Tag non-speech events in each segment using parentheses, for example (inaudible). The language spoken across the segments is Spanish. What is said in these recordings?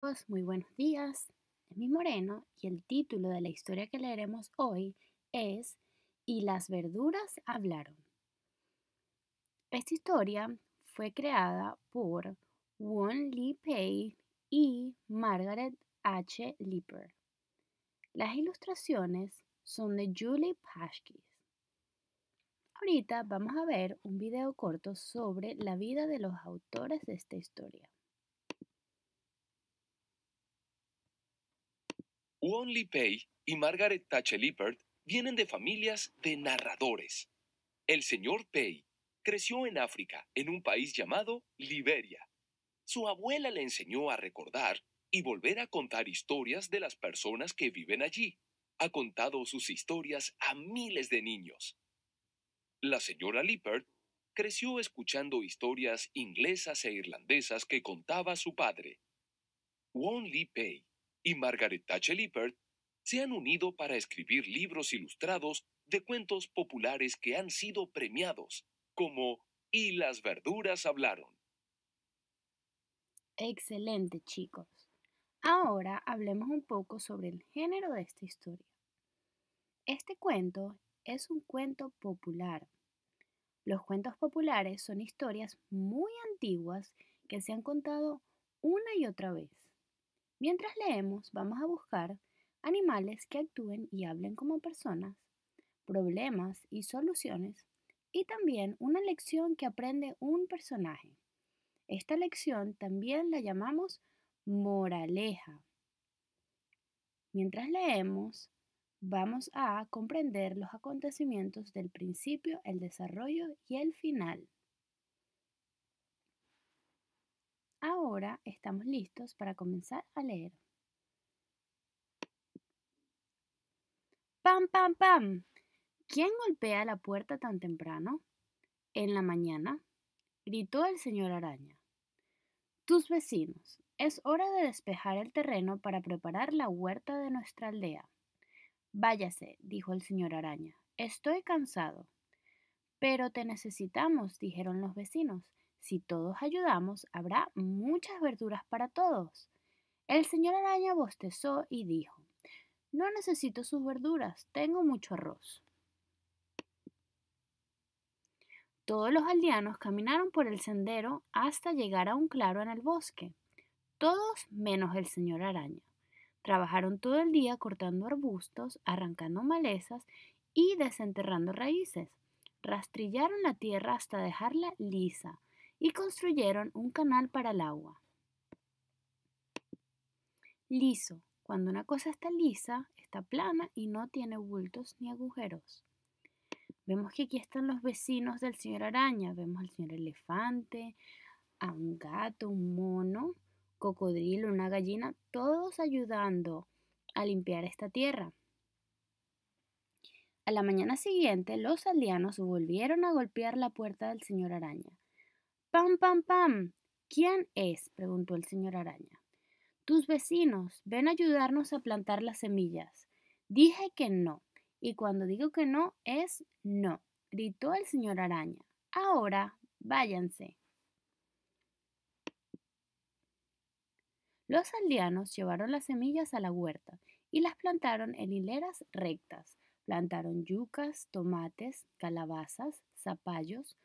Pues, muy buenos días. Es mi Moreno y el título de la historia que leeremos hoy es Y las verduras hablaron. Esta historia fue creada por Won Lee Pei y Margaret H. Lipper. Las ilustraciones son de Julie Pashkis. Ahorita vamos a ver un video corto sobre la vida de los autores de esta historia. Won Lee Pei y Margaret Thatcher Lippert vienen de familias de narradores. El señor Pei creció en África, en un país llamado Liberia. Su abuela le enseñó a recordar y volver a contar historias de las personas que viven allí. Ha contado sus historias a miles de niños. La señora Lippert creció escuchando historias inglesas e irlandesas que contaba su padre. Won Lee Pei y Margaret Thatcher Lippert se han unido para escribir libros ilustrados de cuentos populares que han sido premiados, como Y las verduras hablaron. Excelente, chicos. Ahora hablemos un poco sobre el género de esta historia. Este cuento es un cuento popular. Los cuentos populares son historias muy antiguas que se han contado una y otra vez. Mientras leemos, vamos a buscar animales que actúen y hablen como personas, problemas y soluciones, y también una lección que aprende un personaje. Esta lección también la llamamos moraleja. Mientras leemos, vamos a comprender los acontecimientos del principio, el desarrollo y el final. Ahora estamos listos para comenzar a leer. ¡Pam, pam, pam! ¿Quién golpea la puerta tan temprano? En la mañana, gritó el señor araña. Tus vecinos, es hora de despejar el terreno para preparar la huerta de nuestra aldea. Váyase, dijo el señor araña, estoy cansado. Pero te necesitamos, dijeron los vecinos. Si todos ayudamos, habrá muchas verduras para todos. El señor araña bostezó y dijo, no necesito sus verduras, tengo mucho arroz. Todos los aldeanos caminaron por el sendero hasta llegar a un claro en el bosque, todos menos el señor araña. Trabajaron todo el día cortando arbustos, arrancando malezas y desenterrando raíces. Rastrillaron la tierra hasta dejarla lisa y construyeron un canal para el agua. Liso. Cuando una cosa está lisa, está plana y no tiene bultos ni agujeros. Vemos que aquí están los vecinos del señor araña. Vemos al señor elefante, a un gato, un mono, cocodrilo, una gallina, todos ayudando a limpiar esta tierra. A la mañana siguiente, los aldeanos volvieron a golpear la puerta del señor araña. ¡Pam, pam, pam! ¿Quién es? preguntó el señor araña. Tus vecinos, ven a ayudarnos a plantar las semillas. Dije que no, y cuando digo que no es no, gritó el señor araña. Ahora, váyanse. Los aldeanos llevaron las semillas a la huerta y las plantaron en hileras rectas. Plantaron yucas, tomates, calabazas, zapallos,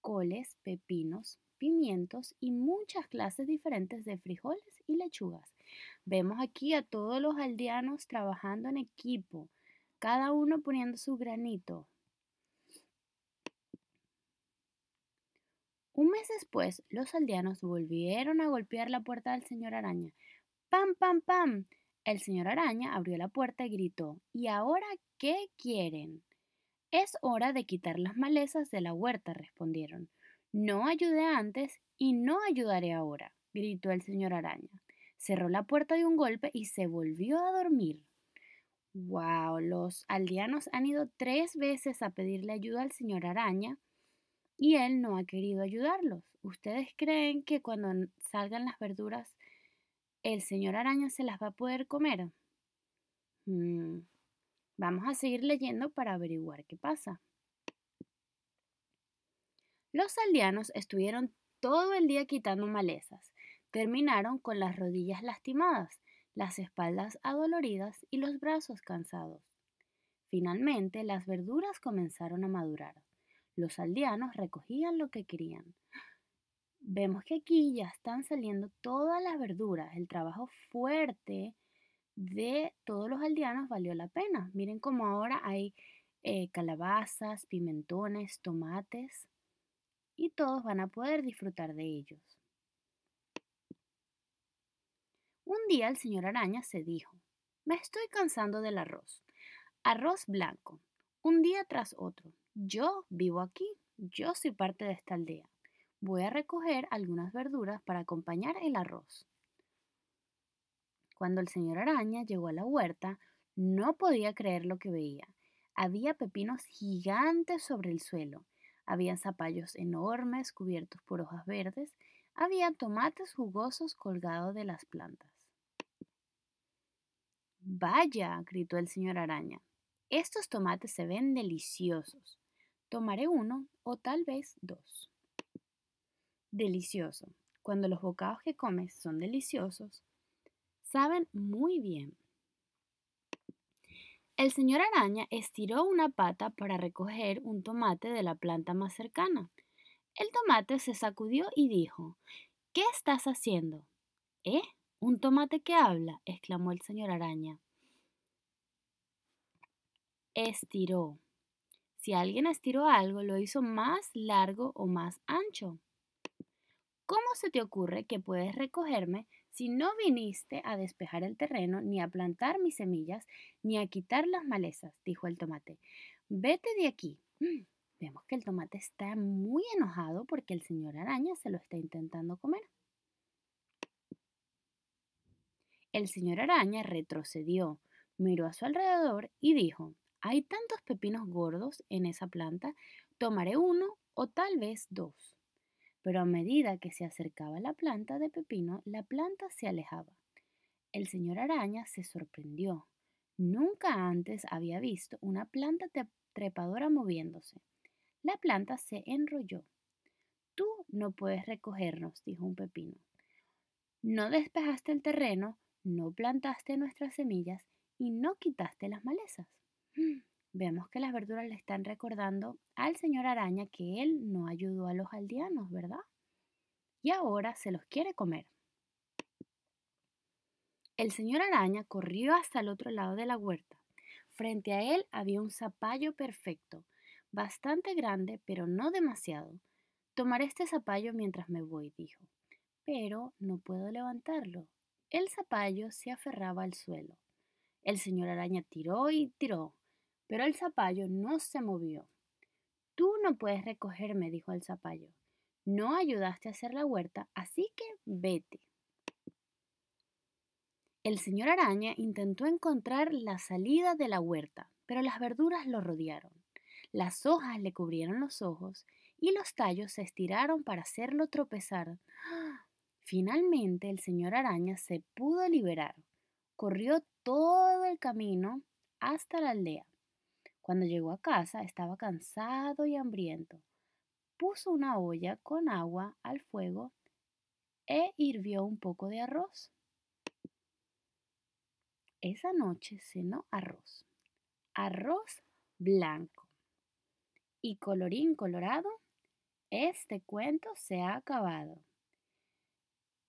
coles, pepinos, pimientos y muchas clases diferentes de frijoles y lechugas. Vemos aquí a todos los aldeanos trabajando en equipo, cada uno poniendo su granito. Un mes después, los aldeanos volvieron a golpear la puerta del señor araña. ¡Pam, pam, pam! El señor araña abrió la puerta y gritó, ¿Y ahora qué quieren? Es hora de quitar las malezas de la huerta, respondieron. No ayudé antes y no ayudaré ahora, gritó el señor araña. Cerró la puerta de un golpe y se volvió a dormir. ¡Wow! Los aldeanos han ido tres veces a pedirle ayuda al señor araña y él no ha querido ayudarlos. ¿Ustedes creen que cuando salgan las verduras el señor araña se las va a poder comer? Mm, Vamos a seguir leyendo para averiguar qué pasa. Los aldeanos estuvieron todo el día quitando malezas. Terminaron con las rodillas lastimadas, las espaldas adoloridas y los brazos cansados. Finalmente, las verduras comenzaron a madurar. Los aldeanos recogían lo que querían. Vemos que aquí ya están saliendo todas las verduras. El trabajo fuerte de todos los aldeanos valió la pena. Miren cómo ahora hay eh, calabazas, pimentones, tomates y todos van a poder disfrutar de ellos. Un día el señor araña se dijo, me estoy cansando del arroz. Arroz blanco, un día tras otro. Yo vivo aquí, yo soy parte de esta aldea. Voy a recoger algunas verduras para acompañar el arroz. Cuando el señor araña llegó a la huerta, no podía creer lo que veía. Había pepinos gigantes sobre el suelo, había zapallos enormes cubiertos por hojas verdes, había tomates jugosos colgados de las plantas. Vaya, gritó el señor araña, estos tomates se ven deliciosos. Tomaré uno o tal vez dos. Delicioso. Cuando los bocados que comes son deliciosos, saben muy bien. El señor araña estiró una pata para recoger un tomate de la planta más cercana. El tomate se sacudió y dijo, ¿Qué estás haciendo? ¿Eh? ¿Un tomate que habla? exclamó el señor araña. Estiró. Si alguien estiró algo, lo hizo más largo o más ancho. ¿Cómo se te ocurre que puedes recogerme si no viniste a despejar el terreno, ni a plantar mis semillas, ni a quitar las malezas, dijo el tomate, vete de aquí. Mm, vemos que el tomate está muy enojado porque el señor araña se lo está intentando comer. El señor araña retrocedió, miró a su alrededor y dijo, hay tantos pepinos gordos en esa planta, tomaré uno o tal vez dos pero a medida que se acercaba la planta de pepino, la planta se alejaba. El señor araña se sorprendió. Nunca antes había visto una planta trepadora moviéndose. La planta se enrolló. Tú no puedes recogernos, dijo un pepino. No despejaste el terreno, no plantaste nuestras semillas y no quitaste las malezas vemos que las verduras le están recordando al señor araña que él no ayudó a los aldeanos, ¿verdad? Y ahora se los quiere comer. El señor araña corrió hasta el otro lado de la huerta. Frente a él había un zapallo perfecto, bastante grande, pero no demasiado. Tomaré este zapallo mientras me voy, dijo. Pero no puedo levantarlo. El zapallo se aferraba al suelo. El señor araña tiró y tiró, pero el zapallo no se movió. Tú no puedes recogerme, dijo el zapallo. No ayudaste a hacer la huerta, así que vete. El señor araña intentó encontrar la salida de la huerta, pero las verduras lo rodearon. Las hojas le cubrieron los ojos y los tallos se estiraron para hacerlo tropezar. (gasps) Finalmente el señor araña se pudo liberar. Corrió todo el camino hasta la aldea. Cuando llegó a casa estaba cansado y hambriento. Puso una olla con agua al fuego e hirvió un poco de arroz. Esa noche cenó arroz, arroz blanco. Y colorín colorado, este cuento se ha acabado.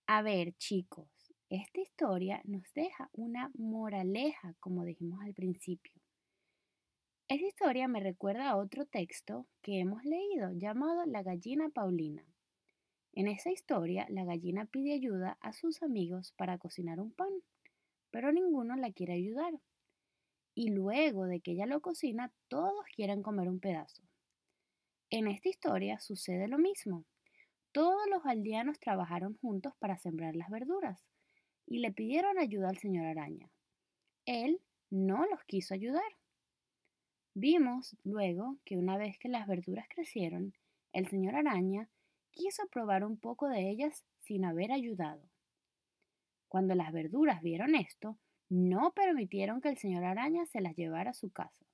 A ver, chicos, esta historia nos deja una moraleja, como dijimos al principio. Esta historia me recuerda a otro texto que hemos leído llamado La gallina Paulina. En esta historia, la gallina pide ayuda a sus amigos para cocinar un pan, pero ninguno la quiere ayudar. Y luego de que ella lo cocina, todos quieren comer un pedazo. En esta historia sucede lo mismo. Todos los aldeanos trabajaron juntos para sembrar las verduras y le pidieron ayuda al señor araña. Él no los quiso ayudar Vimos luego que una vez que las verduras crecieron, el señor araña quiso probar un poco de ellas sin haber ayudado. Cuando las verduras vieron esto, no permitieron que el señor araña se las llevara a su casa.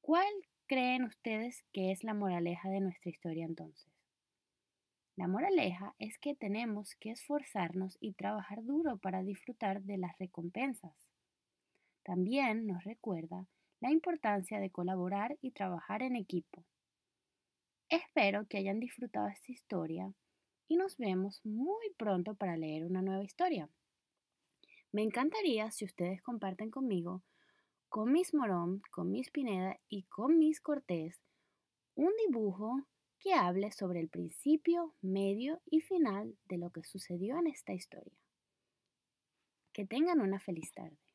¿Cuál creen ustedes que es la moraleja de nuestra historia entonces? La moraleja es que tenemos que esforzarnos y trabajar duro para disfrutar de las recompensas. También nos recuerda la importancia de colaborar y trabajar en equipo. Espero que hayan disfrutado esta historia y nos vemos muy pronto para leer una nueva historia. Me encantaría si ustedes comparten conmigo, con Miss Morón, con Miss Pineda y con Miss Cortés, un dibujo que hable sobre el principio, medio y final de lo que sucedió en esta historia. Que tengan una feliz tarde.